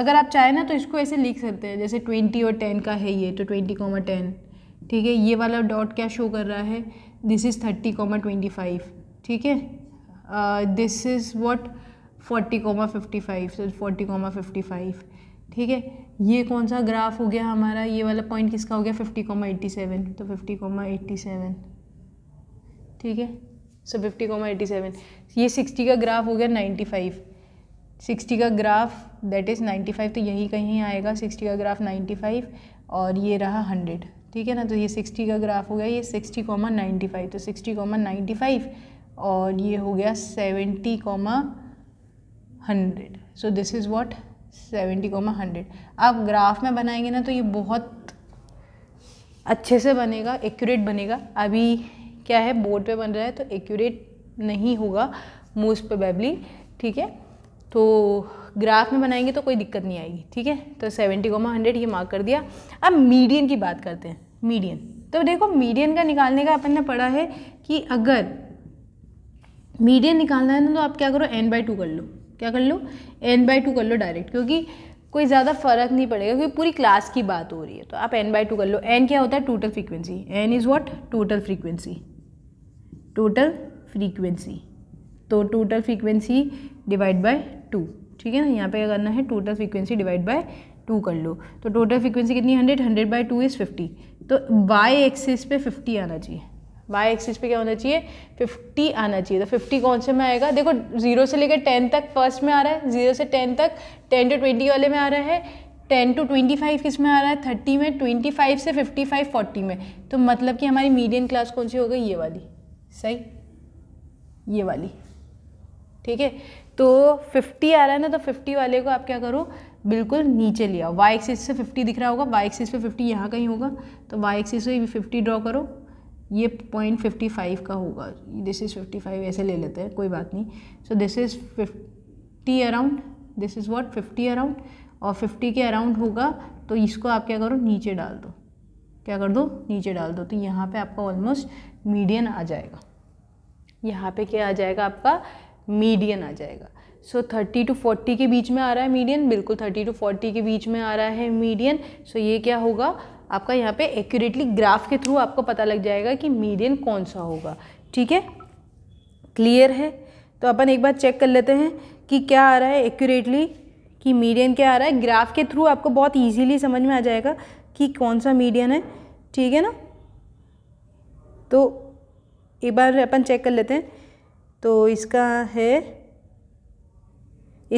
अगर आप चाहें ना तो इसको ऐसे लिख सकते हैं जैसे ट्वेंटी और टेन का है ये तो ट्वेंटी कॉमा टेन ठीक है ये वाला डॉट क्या शो कर रहा है this is thirty comma twenty five ठीक है this is what forty comma fifty five so forty comma fifty five ठीक है ये कौन सा ग्राफ हो गया हमारा ये वाला पॉइंट किसका हो गया फिफ्टी कॉमा एट्टी सेवन तो फिफ्टी कॉमा एट्टी सेवन ठीक है so fifty comma eighty seven ये सिक्सटी का ग्राफ हो गया नाइन्टी फाइव सिक्सटी का graph that is ninety five तो यही कहीं आएगा सिक्सटी का ग्राफ नाइन्टी फाइव और ये रहा हंड्रेड ठीक है ना तो ये सिक्सटी का ग्राफ हो गया ये सिक्सटी कॉमा नाइन्टी फाइव तो सिक्सटी कॉमा नाइन्टी फाइव और ये हो गया seventy comma hundred so this is what seventy comma hundred आप ग्राफ में बनाएंगे ना तो ये बहुत अच्छे से बनेगा एक्यूरेट बनेगा अभी क्या है बोर्ड पे बन रहा है तो एक्यूरेट नहीं होगा मोस्ट प्रोबेबली ठीक है तो ग्राफ में बनाएंगे तो कोई दिक्कत नहीं आएगी ठीक है तो सेवेंटी कोमा हंड्रेड ये मार्क कर दिया अब मीडियन की बात करते हैं मीडियन तो देखो मीडियन का निकालने का अपन ने पढ़ा है कि अगर मीडियन निकालना है ना तो आप क्या करो एन बाई टू कर लो क्या कर लो एन बाई टू कर लो डायरेक्ट क्योंकि कोई ज़्यादा फर्क नहीं पड़ेगा क्योंकि पूरी क्लास की बात हो रही है तो आप एन बाई टू कर लो एन क्या होता है total frequency N is what total frequency total frequency तो total frequency divide by two ठीक है ना यहाँ पे क्या करना है total frequency divide by two कर लो तो टोटल फ्रीक्वेंसी कितनी hundred hundred by two is fifty तो बाई एक्सिस पे फिफ्टी आना चाहिए बाई एक्सिस पे क्या होना चाहिए फिफ्टी आना चाहिए तो फिफ्टी कौन से में आएगा देखो जीरो से लेकर टेन तक फर्स्ट में आ रहा है जीरो से टेन तक टेन टू ट्वेंटी वाले में आ रहा है टेन टू ट्वेंटी फाइव किस में आ रहा है थर्टी में ट्वेंटी फाइव से फिफ्टी फाइव फोर्टी में तो मतलब कि हमारी मीडियम क्लास कौन सी हो गई ये वाली सही ये वाली ठीक है तो 50 आ रहा है ना तो 50 वाले को आप क्या करो बिल्कुल नीचे लिया वाई एक्सिस से 50 दिख रहा होगा वाई एक्सिस पे 50 यहाँ कहीं होगा तो वाई एक्सिस से भी 50 ड्रॉ करो ये पॉइंट फिफ्टी फाइव का होगा दिस इज़ फिफ्टी फाइव ऐसे ले लेते हैं कोई बात नहीं so this is fifty around this is what fifty around और फिफ्टी के अराउंड होगा तो इसको आप क्या करो नीचे डाल दो क्या कर दो नीचे डाल दो तो यहाँ पे आपका ऑलमोस्ट मीडियन आ जाएगा यहाँ पे क्या आ जाएगा आपका मीडियन आ जाएगा सो थर्टी टू फोर्टी के बीच में आ रहा है मीडियन बिल्कुल थर्टी टू फोर्टी के बीच में आ रहा है मीडियन सो so ये क्या होगा आपका यहाँ पे एक्यूरेटली ग्राफ के थ्रू आपको पता लग जाएगा कि मीडियन कौन सा होगा ठीक है क्लियर है तो अपन एक बार चेक कर लेते हैं कि क्या आ रहा है एक्यूरेटली कि मीडियन क्या आ रहा है ग्राफ के थ्रू आपको बहुत ईजीली समझ में आ जाएगा कि कौन सा मीडियन है ठीक है ना तो एक बार अपन चेक कर लेते हैं तो इसका है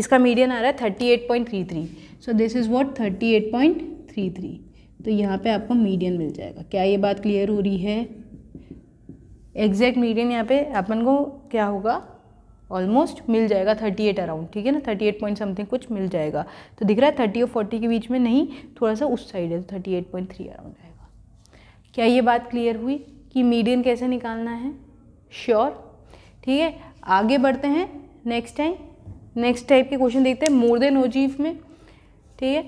इसका मीडियन आ रहा है thirty eight point three three so this is what thirty eight point three three तो यहाँ पे आपको मीडियन मिल जाएगा क्या ये बात क्लियर हो रही है एग्जैक्ट मीडियन यहाँ पे अपन को क्या होगा ऑलमोस्ट मिल जाएगा थर्टी एट अराउंड ठीक है ना थर्टी एट पॉइंट समथिंग कुछ मिल जाएगा तो दिख रहा है थर्टी और फोर्टी के बीच में नहीं थोड़ा सा उस साइड है तो thirty eight point three around आएगा क्या ये बात क्लियर हुई कि मीडियन कैसे निकालना है श्योर sure? ठीक है आगे बढ़ते हैं नेक्स्ट टाइम नेक्स्ट टाइप के क्वेश्चन देखते हैं मोर देन ओजीफ में ठीक है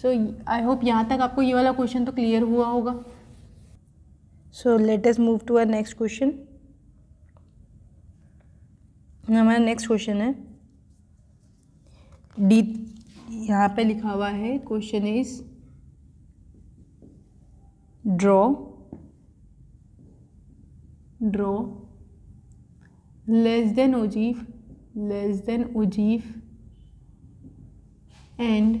सो आई होप यहाँ तक आपको ये वाला क्वेश्चन तो क्लियर हुआ होगा सो latest move to are next question हमारा नेक्स्ट क्वेश्चन है डी यहाँ पे लिखा हुआ है question is draw draw less than उजीफ less than उजीफ and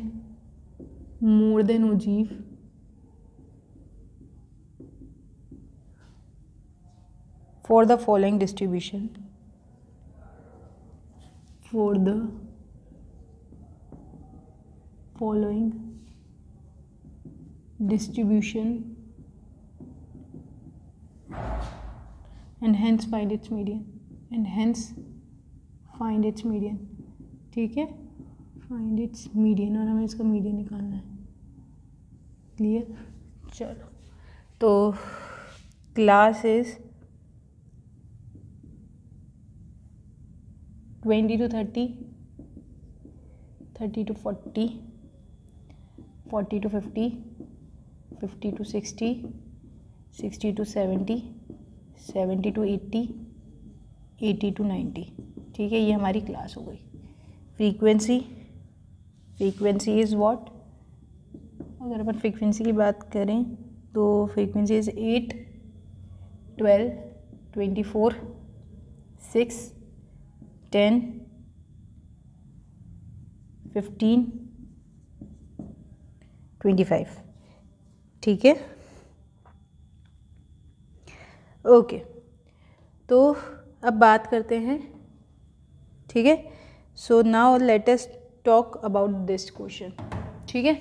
more then उजीफ for the following distribution for the following distribution and hence find its median and hence find its median ठीक है find its median और हमें इसका median निकालना है clear चलो तो class is twenty to thirty thirty to forty forty to fifty fifty to sixty sixty to seventy seventy to eighty eighty to ninety ठीक है ये हमारी क्लास हो गई फ्रीक्वेंसी फ्रीक्वेंसी इज़ वॉट अगर अपन फ्रीक्वेंसी की बात करें तो frequency is eight twelve twenty four six ten fifteen twenty five ठीक है ओके तो अब बात करते हैं ठीक है so now let's just talk about this question ठीक है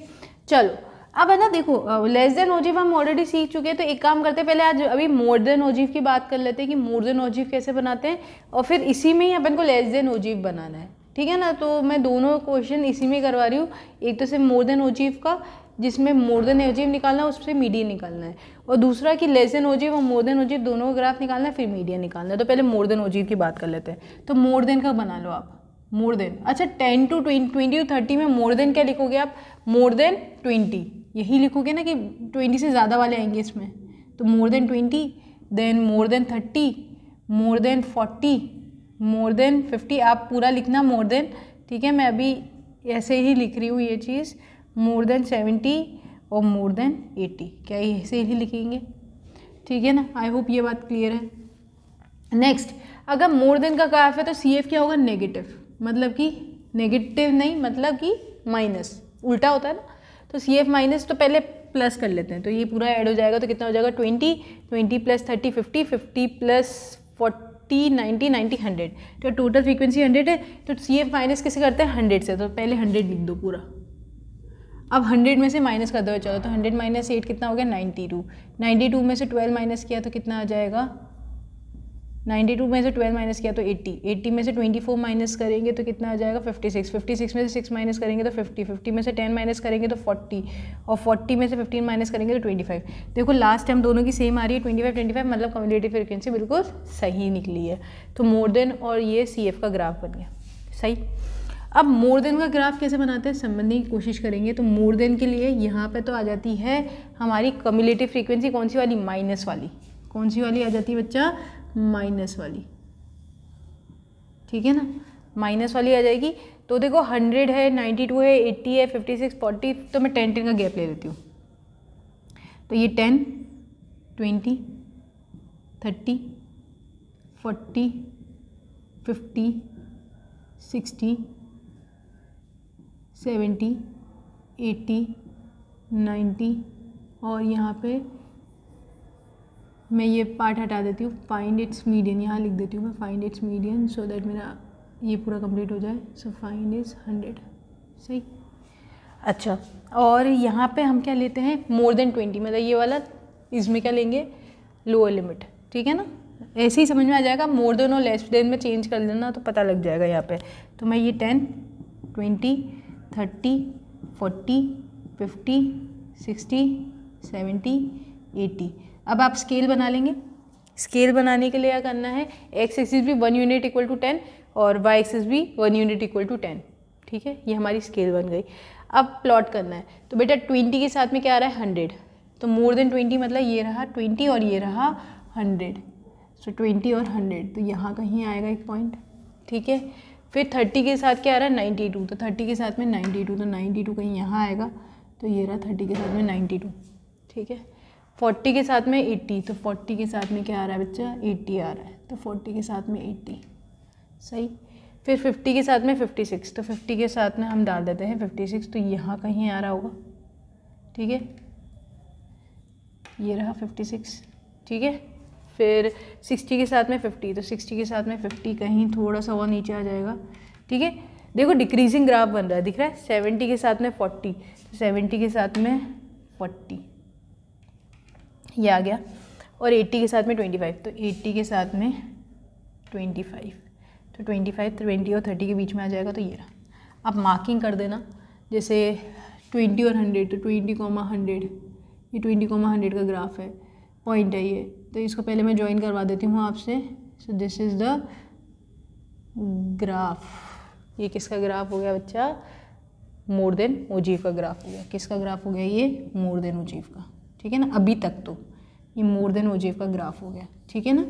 चलो अब है ना देखो लेस देन ओजीव हम ऑलरेडी सीख चुके हैं तो एक काम करते हैं पहले आज अभी मोर देन ओजीव की बात कर लेते हैं कि मोर देन ओजीव कैसे बनाते हैं और फिर इसी में ही अपन को लेस देन ओजीव बनाना है ठीक है ना तो मैं दोनों क्वेश्चन इसी में करवा रही हूँ एक तो सिर्फ मोर देन ओजीव का जिसमें मोर देन ओजीव निकालना है उससे मीडियन निकालना है और दूसरा कि लेस देन ओजीव और मोर देन ओजीव दोनों ग्राफ निकालना है फिर मीडियन निकालना है तो पहले मोर देन ओजीव की बात कर लेते हैं तो मोर देन का बना लो आप मोर देन अच्छा ten to twenty to thirty में मोर देन क्या लिखोगे आप मोर देन ट्वेंटी यही लिखोगे ना कि ट्वेंटी से ज़्यादा वाले आएंगे इसमें तो more than twenty than more than thirty more than forty more than fifty आप पूरा लिखना मोर देन ठीक है मैं अभी ऐसे ही लिख रही हूँ ये चीज़ मोर देन सेवेंटी और मोर देन एटी क्या ऐसे ही लिखेंगे ठीक है ना आई होप ये बात क्लियर है नेक्स्ट अगर मोर देन का काफ है तो सी एफ क्या होगा नेगेटिव मतलब कि नेगेटिव नहीं मतलब कि माइनस उल्टा होता है ना तो सी एफ माइनस तो पहले प्लस कर लेते हैं तो ये पूरा ऐड हो जाएगा तो कितना हो जाएगा twenty twenty plus thirty fifty fifty plus forty ninety ninety hundred तो टोटल फ्रीक्वेंसी हंड्रेड है तो सी एफ माइनस किसे करते हैं हंड्रेड से तो पहले हंड्रेड लिख दो पूरा अब हंड्रेड में से माइनस करते हुए चलो तो हंड्रेड माइनस एट कितना हो गया नाइन्टी टू नाइन्टी टू में से ट्वेल्व माइनस किया तो कितना आ जाएगा नाइन्टी टू में से ट्वेल्व माइनस किया तो एट्टी एट्टी में से ट्वेंटी फोर माइनस करेंगे तो कितना आ जाएगा फिफ्टी सिक्स फिफ्टी सिक्स में से सिक्स माइनस करेंगे तो फिफ्टी फिफ्टी में से टेन माइनस करेंगे तो फोर्टी और फोर्टी में से फिफ्टीन माइनस करेंगे तो ट्वेंटी फाइव देखो लास्ट टाइम दोनों की सेम आ रही है ट्वेंटी फाइव ट्वेंटी फाइव मतलब कम्युनिटी फ्रिक्वेंसी बिल्कुल सही निकली है तो मोर देन और ये सी एफ का ग्राफ बन गया सही अब मोर देन का ग्राफ कैसे बनाते हैं संबंधने की कोशिश करेंगे तो मोर देन के लिए यहाँ पे तो आ जाती है हमारी कम्युलेटिव फ्रीक्वेंसी कौन सी वाली माइनस वाली कौन सी वाली आ जाती है बच्चा माइनस वाली ठीक है ना माइनस वाली आ जाएगी तो देखो हंड्रेड है नाइन्टी टू है एट्टी है फिफ्टी सिक्स फोर्टी तो मैं टेन टेन का गैप ले लेती हूँ तो ये ten twenty thirty forty fifty sixty seventy eighty ninety और यहाँ पे मैं ये पार्ट हटा देती हूँ फाइंड इट्स मीडियन यहाँ लिख देती हूँ मैं find its median so that मेरा ये पूरा कंप्लीट हो जाए सो फाइंड इज़ हंड्रेड सही अच्छा और यहाँ पे हम क्या लेते हैं मोर देन ट्वेंटी मतलब ये वाला इसमें क्या लेंगे लोअर लिमिट ठीक है ना ऐसे ही समझ में आ जाएगा मोर देन और लेस देन में चेंज कर लेना तो पता लग जाएगा यहाँ पे तो मैं ये ten twenty thirty forty fifty sixty seventy eighty अब आप स्केल बना लेंगे स्केल बनाने के लिए क्या करना है एक्स एक्सिस भी one unit equal to ten और वाई एक्सिस भी one unit equal to ten ठीक है ये हमारी स्केल बन गई अब प्लॉट करना है तो बेटा ट्वेंटी के साथ में क्या आ रहा है हंड्रेड तो मोर देन ट्वेंटी मतलब ये रहा ट्वेंटी और ये रहा हंड्रेड सो ट्वेंटी और हंड्रेड तो यहाँ कहीं आएगा एक पॉइंट ठीक है फिर थर्टी के साथ क्या आ रहा है नाइन्टी टू तो थर्टी के साथ में नाइन्टी टू तो नाइन्टी टू कहीं यहाँ आएगा तो ये रहा थर्टी के साथ में नाइन्टी टू ठीक है फोर्टी के साथ में एट्टी तो फोर्टी के साथ में क्या आ रहा है बच्चा एट्टी आ रहा है तो फोर्टी के साथ में एट्टी सही फिर फिफ्टी के साथ में फिफ्टी सिक्स तो फिफ्टी के साथ में हम डाल देते हैं फिफ्टी सिक्स तो यहाँ कहीं आ रहा होगा ठीक है ये रहा फिफ्टी सिक्स ठीक है फिर सिक्सटी के साथ में फिफ्टी तो सिक्सटी के साथ में फिफ्टी कहीं थोड़ा सा और नीचे आ जाएगा ठीक है देखो डिक्रीजिंग ग्राफ बन रहा है दिख रहा है सेवेंटी के साथ में फोर्टी तो सेवेंटी के साथ में फोर्टी ये आ गया और एट्टी के साथ में ट्वेंटी फाइव तो एट्टी के साथ में ट्वेंटी फाइव तो ट्वेंटी फाइव ट्वेंटी और थर्टी के बीच में आ जाएगा तो ये रहा आप मार्किंग कर देना जैसे ट्वेंटी और हंड्रेड तो ट्वेंटी कॉमा हंड्रेड ये ट्वेंटी कॉमा हंड्रेड का ग्राफ है पॉइंट है ये तो इसको पहले मैं ज्वाइन करवा देती हूँ आपसे so this is the graph ये किसका ग्राफ हो गया बच्चा मोर देन ओजीव का ग्राफ हो गया किसका ग्राफ हो गया ये मोर देन ओजीव का ठीक है ना अभी तक तो ये मोर देन ओजीव का ग्राफ हो गया ठीक है ना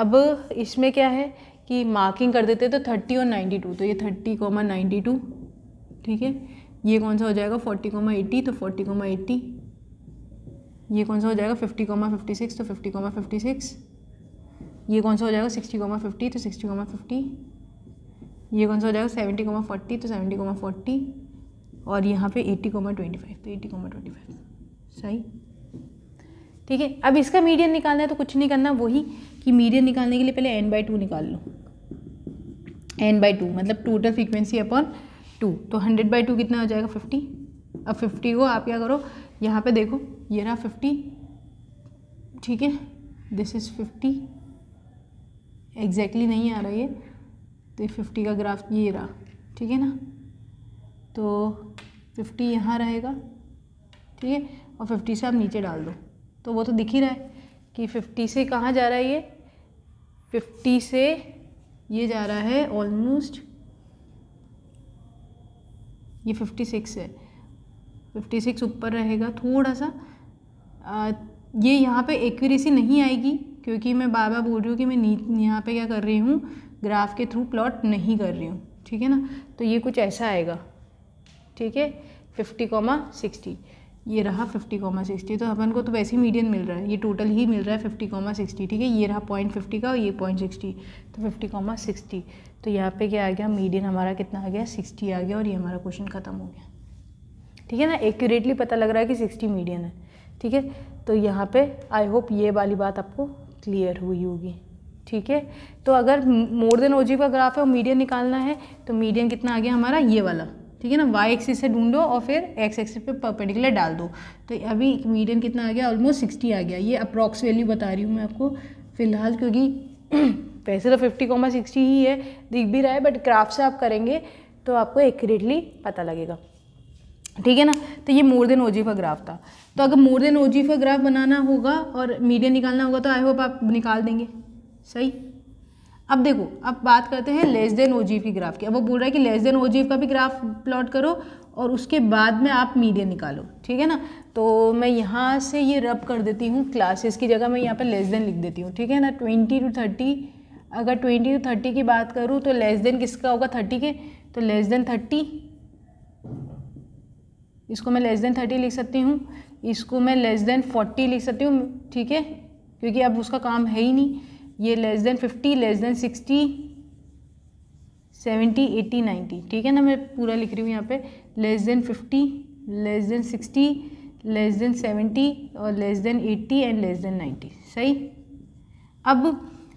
अब इसमें क्या है कि मार्किंग कर देते तो थर्टी और नाइन्टी टू तो ये थर्टी कॉमा नाइन्टी टू ठीक है ये कौन सा हो जाएगा फोर्टी कॉमा एट्टी तो फोर्टी कॉमा एट्टी ये कौन सा हो जाएगा फिफ्टी कॉमा फिफ्टी सिक्स तो फिफ्टी कॉमा फिफ्टी सिक्स ये कौन सा हो जाएगा सिक्सटी कॉमा फिफ्टी तो सिक्सटी कॉमा फिफ्टी ये कौन सा हो जाएगा सेवेंटी कॉमा फोर्टी तो सेवेंटी कॉमा फोर्टी और यहाँ पे एट्टी कॉमा ट्वेंटी फाइव तो एट्टी कॉमा ट्वेंटी फाइव सही ठीक है अब इसका मीडियन निकालना है तो कुछ नहीं करना वही कि मीडियन निकालने के लिए पहले एन बाई टू निकाल लो एन बाई टू मतलब टोटल फ्रिक्वेंसी अपॉन टू तो हंड्रेड बाई टू कितना हो जाएगा फिफ्टी अब फिफ्टी को आप क्या करो यहाँ पे देखो ये रहा फिफ्टी ठीक है दिस इज़ फिफ्टी एग्जैक्टली नहीं आ रहा ये तो ये फिफ्टी का ग्राफ ये रहा ठीक है ना तो फिफ्टी यहाँ रहेगा ठीक है और फिफ्टी से आप नीचे डाल दो तो वो तो दिख ही रहा है कि फिफ्टी से कहाँ जा रहा है ये फिफ्टी से ये जा रहा है ऑलमोस्ट ये फिफ्टी सिक्स है फिफ्टी सिक्स ऊपर रहेगा थोड़ा सा आ, ये यहाँ पे एक्यूरेसी नहीं आएगी क्योंकि मैं बार बार बोल रही हूँ कि मैं नी यहाँ पर क्या कर रही हूँ ग्राफ के थ्रू प्लॉट नहीं कर रही हूँ ठीक है ना तो ये कुछ ऐसा आएगा ठीक है फिफ्टी कॉमा सिक्सटी ये रहा फिफ्टी कॉमा सिक्सटी तो अपन को तो वैसे ही मीडियन मिल रहा है ये टोटल ही मिल रहा है फिफ्टी कॉमा सिक्सटी ठीक है ये रहा पॉइंट फिफ्टी का और ये पॉइंट सिक्सटी तो फिफ्टी कॉमा सिक्सटी तो यहाँ पे क्या आ गया मीडियन हमारा कितना आ गया सिक्सटी आ गया और ये हमारा क्वेश्चन खत्म हो गया ठीक है ना एक्यूरेटली पता लग रहा है कि सिक्सटी मीडियन है ठीक है तो यहाँ पे आई होप ये वाली बात आपको क्लियर हुई होगी ठीक है तो अगर मोर देन ओजी का ग्राफ है और मीडियन निकालना है तो मीडियन कितना आ गया हमारा ये वाला ठीक है ना वाई एक्सिस से ढूंढो और फिर एक्स एक्सिस पे परपेंडिकुलर डाल दो तो अभी मीडियन कितना आ गया ऑलमोस्ट सिक्सटी आ गया ये अप्रॉक्स वैल्यू बता रही हूँ मैं आपको फ़िलहाल क्योंकि वैसे तो फिफ्टी कॉमा सिक्सटी ही है दिख भी रहा है बट क्राफ्ट से आप करेंगे तो आपको एक्यूरेटली पता लगेगा ठीक है ना तो ये मोर देन ओजी फा ग्राफ था तो अगर मोर देन ओजी फा ग्राफ बनाना होगा और मीडियन निकालना होगा तो आई होप आप निकाल देंगे सही अब देखो अब बात करते हैं लेस देन ओजीव की ग्राफ की अब वो बोल रहा है कि लेस देन ओजीव का भी ग्राफ प्लॉट करो और उसके बाद में आप मीडियन निकालो ठीक है ना तो मैं यहाँ से ये रब कर देती हूँ क्लासेस की जगह मैं यहाँ पर लेस देन लिख देती हूँ ठीक है ना ट्वेंटी टू थर्टी अगर ट्वेंटी टू थर्टी की बात करूँ तो लेस देन किसका होगा थर्टी के तो लेस देन थर्टी इसको मैं लेस देन थर्टी लिख सकती हूँ इसको मैं लेस देन फोर्टी लिख सकती हूँ ठीक है क्योंकि अब उसका काम है ही नहीं ये less than fifty less than sixty seventy eighty ninety ठीक है ना मैं पूरा लिख रही हूँ यहाँ पे less than fifty less than sixty less than seventy और less than eighty and less than ninety सही अब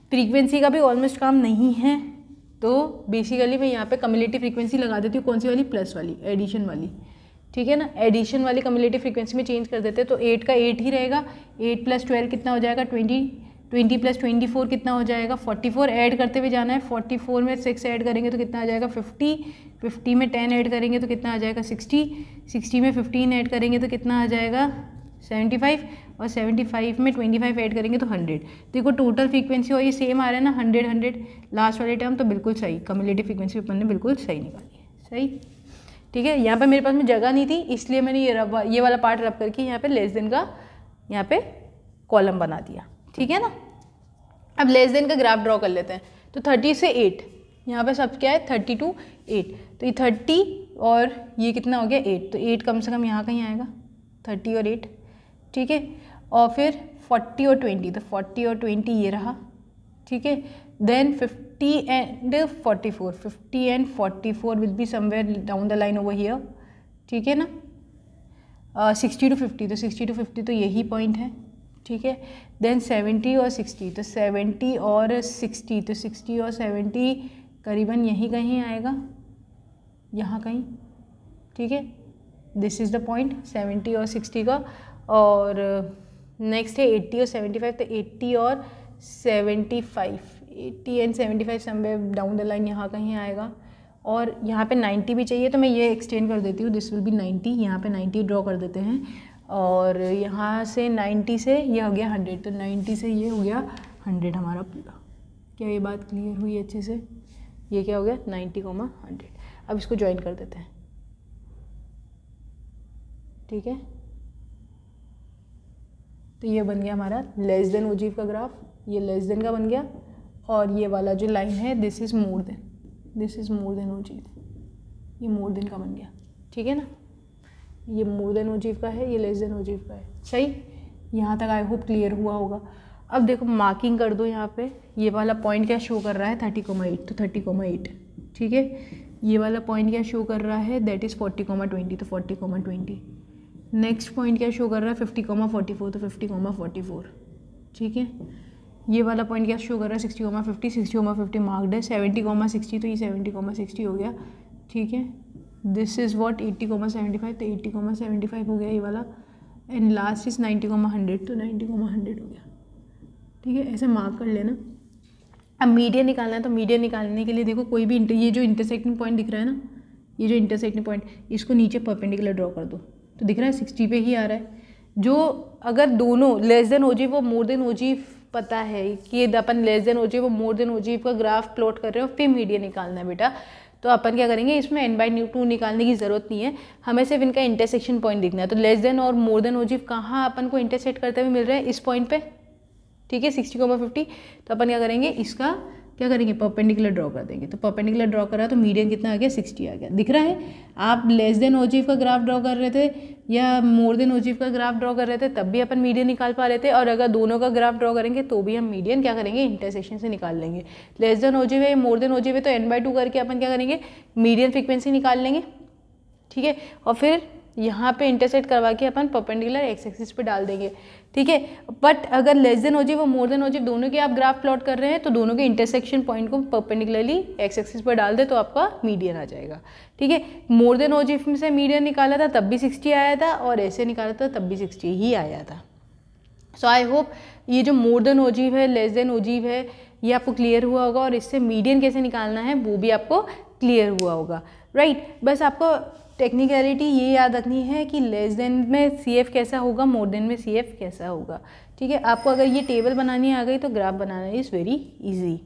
फ्रीक्वेंसी का भी ऑलमोस्ट काम नहीं है तो बेसिकली मैं यहाँ पे कम्युनिटी फ्रीक्वेंसी लगा देती हूँ कौन सी वाली प्लस वाली एडिशन वाली ठीक है ना एडिशन वाली कम्युलेटिव फ्रिक्वेंसी में चेंज कर देते हैं तो एट का एट ही रहेगा एट प्लस ट्वेल्व कितना हो जाएगा twenty twenty plus twenty four कितना हो जाएगा फोर्टी फोर ऐड करते हुए जाना है फोर्टी फोर में सिक्स ऐड करेंगे तो कितना आ जाएगा फिफ्टी फिफ्टी में टेन ऐड करेंगे तो कितना आ जाएगा सिक्सटी सिक्सटी में फिफ्टीन ऐड करेंगे तो कितना आ जाएगा सेवेंटी फाइव और सेवेंटी फाइव में ट्वेंटी फाइव ऐड करेंगे तो हंड्रेड देखो टोटल फ्रीक्वेंसी और ये सेम आ रहा है ना हंड्रेड हंड्रेड लास्ट वाले टाइम तो बिल्कुल सही कम्युलेटिव फ्रीक्वेंसी अपन ने बिल्कुल सही निकाली सही ठीक है यहाँ पर मेरे पास में जगह नहीं थी इसलिए मैंने ये रब ये वाला पार्ट रब करके यहाँ पर लेस देन का यहाँ पर कॉलम बना दिया ठीक है ना अब लेस देन का ग्राफ ड्रॉ कर लेते हैं तो थर्टी से एट यहाँ पे सब क्या है थर्टी टू एट तो ये थर्टी और ये कितना हो गया एट तो एट कम से कम यहाँ कहीं आएगा थर्टी और एट ठीक है और फिर फोर्टी और ट्वेंटी तो फोर्टी और ट्वेंटी ये रहा ठीक है देन फिफ 50 and 44 50 and 44 will be somewhere down the line over here ठीक है ना सिक्सटी टू फिफ्टी तो सिक्सटी टू फिफ्टी तो यही पॉइंट है ठीक है देन सेवेंटी तो और सिक्सटी तो सेवेंटी और सिक्सटी तो सिक्सटी और सेवेंटी करीबन यहीं कहीं आएगा यहाँ कहीं ठीक है this is the point seventy और सिक्सटी का और नेक्स्ट है एट्टी और सेवेंटी फाइव तो एट्टी और seventy five eighty and seventy five somewhere down the line यहाँ कहीं आएगा और यहाँ पे नाइन्टी भी चाहिए तो मैं ये एक्सटेंड कर देती हूँ दिस विल बी नाइन्टी यहाँ पे नाइन्टी ड्रॉ कर देते हैं और यहाँ से नाइन्टी से ये हो गया हंड्रेड तो नाइन्टी से ये हो गया हंड्रेड हमारा पूरा क्या ये बात क्लियर हुई अच्छे से ये क्या हो गया नाइन्टी कोमा हंड्रेड अब इसको ज्वाइन कर देते हैं ठीक है तो ये बन गया हमारा लेस देन उजीव का ग्राफ ये लेस देन का बन गया और ये वाला जो लाइन है this is more than this is more than ogive ये मोर देन का बन गया ठीक है ना ये मोर देन जीव का है ये लेस देन ओजीव का है सही यहाँ तक आई होप क्लियर हुआ होगा अब देखो मार्किंग कर दो यहाँ पे ये वाला पॉइंट क्या शो कर रहा है थर्टी कोमा एट तो थर्टी कोमा एट ठीक है ये वाला पॉइंट क्या शो कर रहा है that is forty comma twenty तो forty comma twenty next point क्या शो कर रहा है फिफ्टी कोमा फोर्टी फोर तो फिफ्टी कोमा फोर्टी फोर ठीक है ये वाला पॉइंट क्या शो कर रहा है sixty comma fifty sixty comma fifty marked है सेवेंटी कोमा सिक्सटी तो ये सेवेंटी कोमा सिक्सटी हो गया ठीक है this is what eighty comma seventy five तो एट्टी कोमा सेवेंटी फाइव हो गया ये वाला and last is ninety comma hundred तो नाइन्टी कोमा हंड्रेड हो गया ठीक है ऐसे मार्क कर लेना अब मीडिया निकालना है तो मीडिया निकालने के लिए देखो कोई भी ये जो इंटरसेक्टिंग पॉइंट दिख रहा है ना ये जो इंटरसेक्टिंग पॉइंट इसको नीचे परपेंडिकुलर ड्रॉ कर दो तो दिख रहा है सिक्सटी पे ही आ रहा है जो अगर दोनों लेस देन हो जाए वो मोर देन हो जी पता है कि अपन लेस देन ओजीव और मोर देन ओजी का ग्राफ प्लॉट कर रहे हो फिर मीडिया निकालना है बेटा तो अपन क्या करेंगे इसमें एन बाई न्यू टू निकालने की ज़रूरत नहीं है हमें सिर्फ इनका इंटरसेक्शन पॉइंट देखना है तो लेस देन और मोर देन ओजीव कहाँ अपन को इंटरसेक्ट करते हुए मिल रहा है इस पॉइंट पे ठीक है सिक्सटी कोमा फिफ्टी तो अपन क्या करेंगे इसका क्या करेंगे परपेंडिकुलर ड्रॉ कर देंगे तो परपेंडिकुलर ड्रॉ करा तो मीडियन कितना आ गया सिक्सटी आ गया दिख रहा है आप लेस देन ओजीव का ग्राफ ड्रॉ कर रहे थे या मोर देन ओजीव का ग्राफ ड्रॉ कर रहे थे तब भी अपन मीडियन निकाल पा रहे थे और अगर दोनों का ग्राफ ड्रॉ करेंगे तो भी हम मीडियन क्या करेंगे इंटरसेशन से निकाल लेंगे लेस देन ओजीव है मोर देन ओजीव है तो एन बाई टू करके अपन क्या करेंगे मीडियन फ्रिक्वेंसी निकाल लेंगे ठीक है और फिर यहाँ पे इंटरसेक्ट करवा के अपन परपेंडिकुलर एक्स एक्सिस पे डाल देंगे ठीक है बट अगर लेस देन ओजिव और मोर देन ओजिव दोनों के आप ग्राफ प्लॉट कर रहे हैं तो दोनों के इंटरसेक्शन पॉइंट को परपेंडिकुलरली एक्स एक्सिस पर डाल दे तो आपका मीडियन आ जाएगा ठीक है मोर देन हो में से मीडियन निकाला था तब भी सिक्सटी आया था और ऐसे निकाला था तब भी सिक्सटी ही आया था सो आई होप ये जो मोर देन ओजीव है लेस देन ओजिव है ये आपको क्लियर हुआ होगा और इससे मीडियन कैसे निकालना है वो भी आपको क्लियर हुआ होगा राइट right? बस आपको टेक्निकलिटी ये याद रखनी है कि लेस देन में सी एफ कैसा होगा मोर देन में सी एफ कैसा होगा ठीक है आपको अगर ये टेबल बनानी आ गई तो ग्राफ बनाना इज़ वेरी ईजी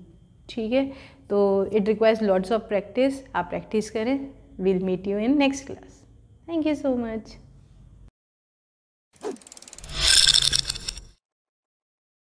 ठीक है तो it requires lots of practice आप प्रैक्टिस करें will meet you in next class thank you so much